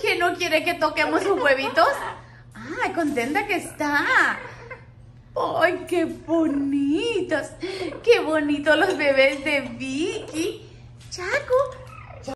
que no quiere que toquemos sus huevitos? ¡Ay, contenta que está! ¡Ay, qué bonitos! ¡Qué bonitos los bebés de Vi!